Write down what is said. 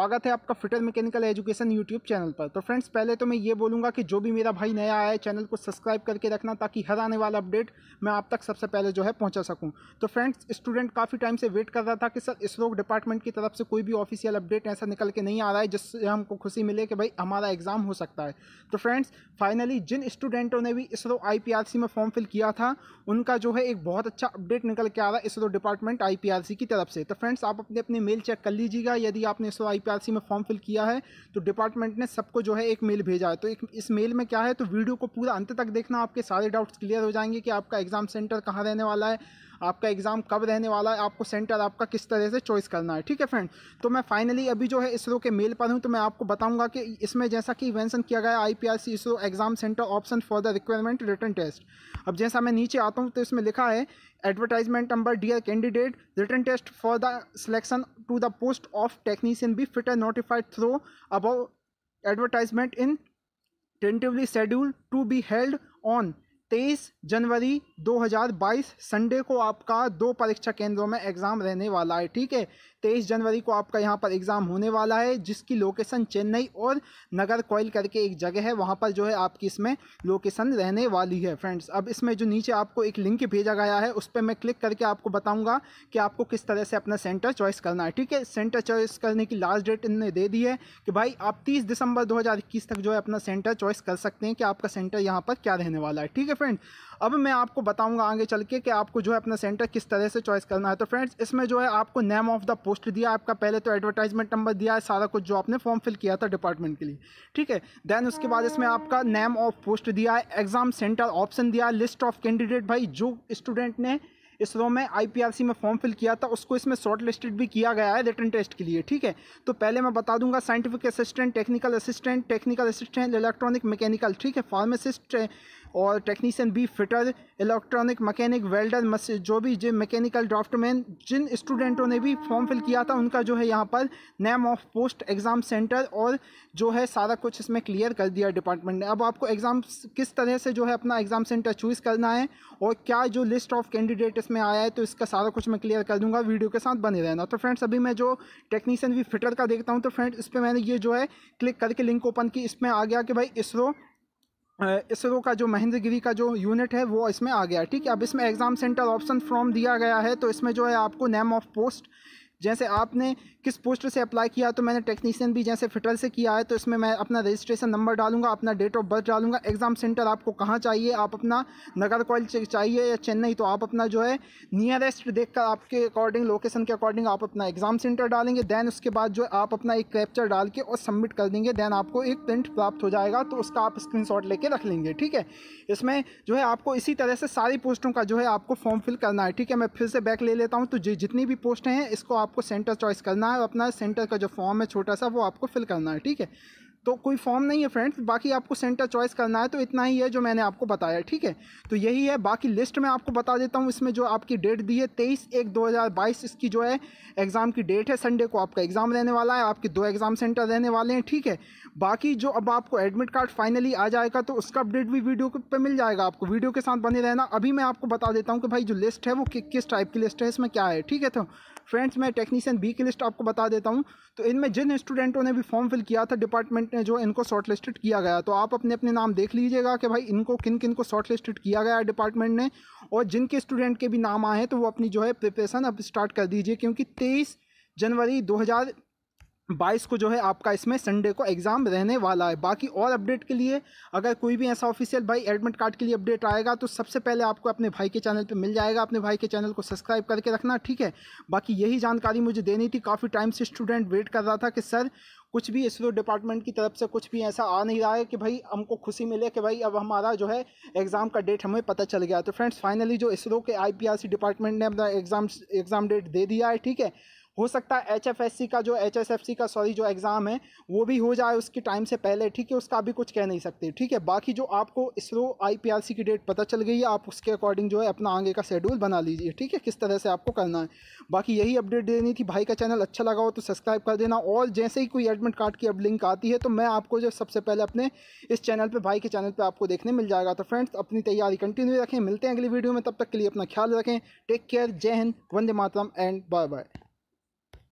स्वागत है आपका fitter mechanical education YouTube channel पर तो फ्रेंड्स पहले तो मैं ये बोलूँगा कि जो भी मेरा भाई नया आया है चैनल को सब्सक्राइब करके रखना ताकि हर आने वाला अपडेट मैं आप तक सबसे पहले जो है पहुँचा सकूँ तो फ्रेंड्स स्टूडेंट काफ़ी टाइम से वेट कर रहा था कि सर इसरो डिपार्टमेंट की तरफ से कोई भी ऑफिशियल अपडेट ऐसा निकल के नहीं आ रहा है जिससे हमको खुशी मिले कि भाई हमारा एग्ज़ाम हो सकता है तो फ्रेंड्स फाइनली जिन स्टूडेंटों ने भी इसरो आई में फॉर्म फिल किया था उनका जो है एक बहुत अच्छा अपडेट निकल के आ रहा है इसरो डिपार्टमेंट आई की तरफ से तो फ्रेंड्स आप अपने अपने मेल चेक कर लीजिएगा यदि आपने इसरो आई सी में फॉर्म फिल किया है तो डिपार्टमेंट ने सबको जो है एक मेल भेजा है तो एक इस मेल में क्या है तो वीडियो को पूरा अंत तक देखना आपके सारे डाउट्स क्लियर हो जाएंगे कि आपका एग्जाम सेंटर कहाँ रहने वाला है आपका एग्ज़ाम कब रहने वाला है आपको सेंटर आपका किस तरह से चॉइस करना है ठीक है फ्रेंड तो मैं फाइनली अभी जो है इसरो के मेल पर हूँ तो मैं आपको बताऊँगा कि इसमें जैसा कि मैंसन किया गया I P ISRO exam centre option for the requirement written test अब जैसा मैं नीचे आता हूँ तो इसमें लिखा है advertisement number dear candidate written test for the selection to the post of technician B fit and notified through above advertisement in tentatively schedule to be held on तेईस जनवरी 2022 संडे को आपका दो परीक्षा केंद्रों में एग्ज़ाम रहने वाला है ठीक है तेईस जनवरी को आपका यहाँ पर एग्ज़ाम होने वाला है जिसकी लोकेशन चेन्नई और नगर कोयल करके एक जगह है वहाँ पर जो है आपकी इसमें लोकेशन रहने वाली है फ्रेंड्स अब इसमें जो नीचे आपको एक लिंक भेजा गया है उस पर मैं क्लिक करके आपको बताऊँगा कि आपको किस तरह से अपना सेंटर चॉइस करना है ठीक है सेंटर चॉइस करने की लास्ट डेट इनने दे दी है कि भाई आप तीस दिसंबर दो तक जो है अपना सेंटर चॉइस कर सकते हैं कि आपका सेंटर यहाँ पर क्या रहने वाला है ठीक है फ्रेंड अब मैं आपको बताऊँगा आगे चल के कि आपको जो है अपना सेंटर किस तरह से चॉइस करना है तो फ्रेंड्स इसमें जो है आपको name of the post post दिया आपका पहले तो एडवर्टाइजमेंट नंबर दिया है सारा कुछ जो आपने फॉर्म फिल किया था डिपार्टमेंट के लिए ठीक है देन उसके बाद इसमें आपका नेम ऑफ पोस्ट दिया है एग्जाम सेंटर ऑप्शन दिया है लिस्ट ऑफ कैंडिडेट भाई जो स्टूडेंट ने इसरो में आईपीआरसी में फॉर्म फिल किया था उसको इसमें शॉर्ट लिस्टेड भी किया गया है रिटर्न टेस्ट के लिए ठीक है तो पहले मैं बता दूंगा scientific assistant technical assistant technical assistant electronic mechanical ठीक है फार्मासिस्ट और technician B fitter electronic mechanic welder मस जो भी जो मैकेनिकल ड्राफ्टमैन जिन स्टूडेंटों ने भी फॉर्म फिल किया था उनका जो है यहाँ पर name of post exam centre और जो है सारा कुछ इसमें क्लियर कर दिया डिपार्टमेंट ने अब आपको एग्ज़ाम किस तरह से जो है अपना एग्ज़ाम सेंटर चूज़ करना है और क्या जो लिस्ट ऑफ कैंडिडेट इसमें आया है तो इसका सारा कुछ मैं क्लियर कर दूँगा वीडियो के साथ बने रहना तो फ्रेंड्स अभी मैं जो टेक्नीसन भी फिटर का देखता हूँ तो फ्रेंड्स इस पर मैंने ये जो है क्लिक करके लिंक ओपन की इसमें आ गया कि भाई इसरो इसरो का जो गिरी का जो यूनिट है वो इसमें आ गया ठीक है अब इसमें एग्ज़ाम सेंटर ऑप्शन फॉर्म दिया गया है तो इसमें जो है आपको नेम ऑफ पोस्ट जैसे आपने किस पोस्ट से अप्लाई किया तो मैंने टेक्नीशियन भी जैसे फिटर से किया है तो इसमें मैं अपना रजिस्ट्रेशन नंबर डालूंगा अपना डेट ऑफ बर्थ डालूंगा एग्ज़ाम सेंटर आपको कहाँ चाहिए आप अपना नगर कॉलेज चाहिए या चेन्नई तो आप अपना जो है नियरेस्ट देख कर आपके अकॉर्डिंग लोकेशन के अकॉर्डिंग आप अपना एग्ज़ाम सेंटर डालेंगे दैन उसके बाद जो है आप अपना एक कैप्चर डाल के और सबमिट कर देंगे दैन आपको एक प्रिंट प्राप्त हो जाएगा तो उसका आप स्क्रीन शॉट रख लेंगे ठीक है इसमें जो है आपको इसी तरह से सारी पोस्टों का जो है आपको फॉर्म फिल करना है ठीक है मैं फिर से बैक ले लेता हूँ तो जितनी भी पोस्ट हैं इसको आप आपको सेंटर चॉइस करना है और अपना सेंटर का जो फॉर्म है छोटा सा वो आपको फिल करना है ठीक है तो कोई फॉर्म नहीं है फ्रेंड्स बाकी आपको सेंटर चॉइस करना है तो इतना ही है जो मैंने आपको बताया ठीक है तो यही है बाकी लिस्ट में आपको बता देता हूँ इसमें जो आपकी डेट दी है तेईस एक दो हज़ार बाईस इसकी जो है एग्ज़ाम की डेट है संडे को आपका एग्ज़ाम रहने वाला है आपके दो एग्ज़ाम सेंटर रहने वाले हैं ठीक है बाकी जो अब आपको एडमिट कार्ड फाइनली आ जाएगा तो उसका अपडेट भी वीडियो पर मिल जाएगा आपको वीडियो के साथ बने रहना अभी मैं आपको बता देता हूँ कि भाई जो लिस्ट है वो किस टाइप की लिस्ट है इसमें क्या है ठीक है तो फ्रेंड्स मैं टेक्नीशियन बी की लिस्ट आपको बता देता हूँ तो इनमें जिन स्टूडेंटों ने भी फॉर्म फिल किया था डिपार्टमेंट जो इनको शॉर्टलिस्टेड किया गया तो आप अपने अपने नाम देख लीजिएगा कि भाई इनको किन किन को शॉर्टलिस्टेड किया गया डिपार्टमेंट ने और जिनके स्टूडेंट के भी नाम आए हैं तो वो अपनी जो है प्रिपरेशन अब स्टार्ट कर दीजिए क्योंकि तेईस जनवरी 2000 बाईस को जो है आपका इसमें संडे को एग्ज़ाम रहने वाला है बाकी और अपडेट के लिए अगर कोई भी ऐसा ऑफिशियल भाई एडमिट कार्ड के लिए अपडेट आएगा तो सबसे पहले आपको अपने भाई के चैनल पे मिल जाएगा अपने भाई के चैनल को सब्सक्राइब करके रखना ठीक है बाकी यही जानकारी मुझे देनी थी काफ़ी टाइम से स्टूडेंट वेट कर रहा था कि सर कुछ भी इसरो डिपार्टमेंट की तरफ से कुछ भी ऐसा आ नहीं रहा है कि भाई हमको खुशी मिले कि भाई अब हमारा जो है एग्ज़ाम का डेट हमें पता चल गया तो फ्रेंड्स फाइनली जो इसरो के आई डिपार्टमेंट ने अपना एग्ज़ाम एग्ज़ाम डेट दे दिया है ठीक है हो सकता है एचएफएससी का जो एचएसएफसी का सॉरी जो एग्ज़ाम है वो भी हो जाए उसके टाइम से पहले ठीक है उसका अभी कुछ कह नहीं सकते ठीक है बाकी जो आपको इसरो आईपीआरसी की डेट पता चल गई है आप उसके अकॉर्डिंग जो है अपना आगे का शेड्यूल बना लीजिए ठीक है किस तरह से आपको करना है बाकी यही अपडेट देनी थी भाई का चैनल अच्छा लगा हो तो सब्सक्राइब कर देना और जैसे ही कोई एडमिट कार्ड की अब लिंक आती है तो मैं आपको जो सबसे पहले अपने इस चैनल पर भाई के चैनल पर आपको देखने मिल जाएगा तो फ्रेंड्स अपनी तैयारी कंटिन्यू रखें मिलते हैं अगली वीडियो में तब तक के लिए अपना ख्याल रखें take care Jai Hind Vande Mataram and bye bye